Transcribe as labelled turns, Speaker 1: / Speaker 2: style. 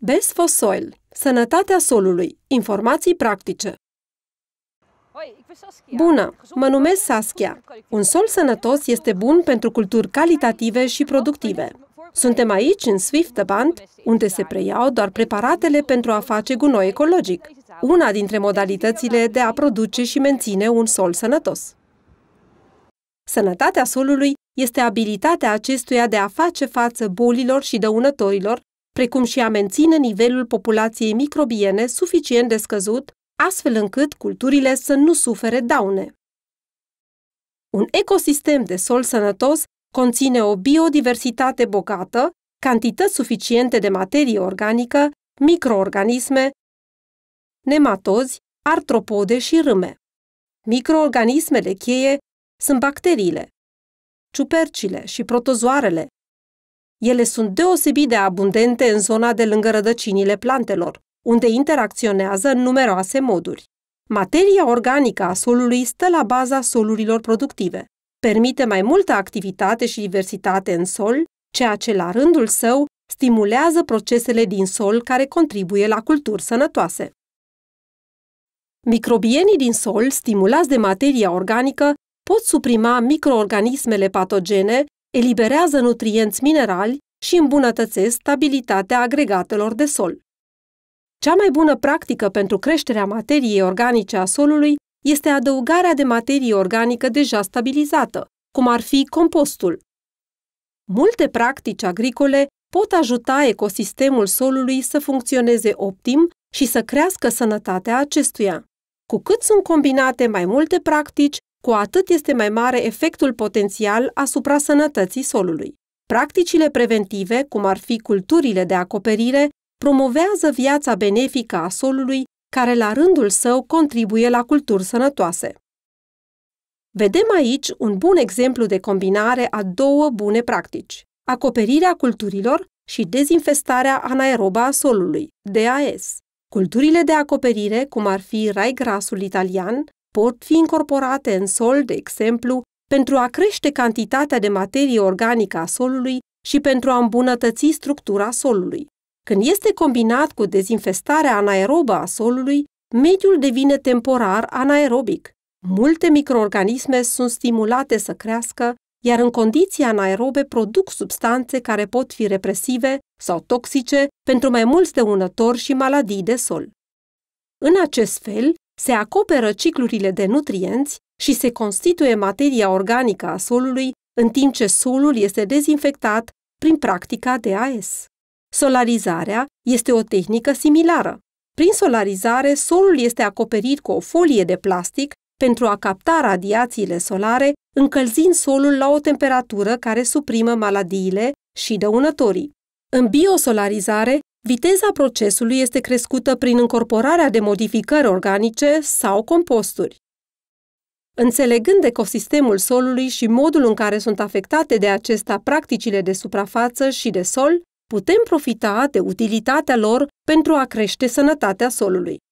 Speaker 1: Best for Soil. Sănătatea solului. Informații practice. Bună! Mă numesc Saskia. Un sol sănătos este bun pentru culturi calitative și productive. Suntem aici, în Band, unde se preiau doar preparatele pentru a face gunoi ecologic, una dintre modalitățile de a produce și menține un sol sănătos. Sănătatea solului este abilitatea acestuia de a face față bolilor și dăunătorilor precum și a menține nivelul populației microbiene suficient de scăzut, astfel încât culturile să nu sufere daune. Un ecosistem de sol sănătos conține o biodiversitate bogată, cantități suficiente de materie organică, microorganisme, nematozi, artropode și râme. Microorganismele cheie sunt bacteriile, ciupercile și protozoarele, ele sunt deosebit de abundente în zona de lângă rădăcinile plantelor, unde interacționează în numeroase moduri. Materia organică a solului stă la baza solurilor productive. Permite mai multă activitate și diversitate în sol, ceea ce la rândul său stimulează procesele din sol care contribuie la culturi sănătoase. Microbienii din sol, stimulați de materia organică, pot suprima microorganismele patogene eliberează nutrienți minerali și îmbunătățesc stabilitatea agregatelor de sol. Cea mai bună practică pentru creșterea materiei organice a solului este adăugarea de materie organică deja stabilizată, cum ar fi compostul. Multe practici agricole pot ajuta ecosistemul solului să funcționeze optim și să crească sănătatea acestuia. Cu cât sunt combinate mai multe practici, cu atât este mai mare efectul potențial asupra sănătății solului. Practicile preventive, cum ar fi culturile de acoperire, promovează viața benefică a solului, care la rândul său contribuie la culturi sănătoase. Vedem aici un bun exemplu de combinare a două bune practici, acoperirea culturilor și dezinfestarea anaerobă a solului, DAS. Culturile de acoperire, cum ar fi rai grasul italian, pot fi incorporate în sol, de exemplu, pentru a crește cantitatea de materie organică a solului și pentru a îmbunătăți structura solului. Când este combinat cu dezinfestarea anaerobă a solului, mediul devine temporar anaerobic. Multe microorganisme sunt stimulate să crească, iar în condiții anaerobe produc substanțe care pot fi represive sau toxice pentru mai mulți dăunători și maladii de sol. În acest fel, se acoperă ciclurile de nutrienți și se constituie materia organică a solului, în timp ce solul este dezinfectat prin practica de AS. Solarizarea este o tehnică similară. Prin solarizare, solul este acoperit cu o folie de plastic pentru a capta radiațiile solare, încălzind solul la o temperatură care suprimă maladiile și dăunătorii. În biosolarizare, Viteza procesului este crescută prin încorporarea de modificări organice sau composturi. Înțelegând ecosistemul solului și modul în care sunt afectate de acesta practicile de suprafață și de sol, putem profita de utilitatea lor pentru a crește sănătatea solului.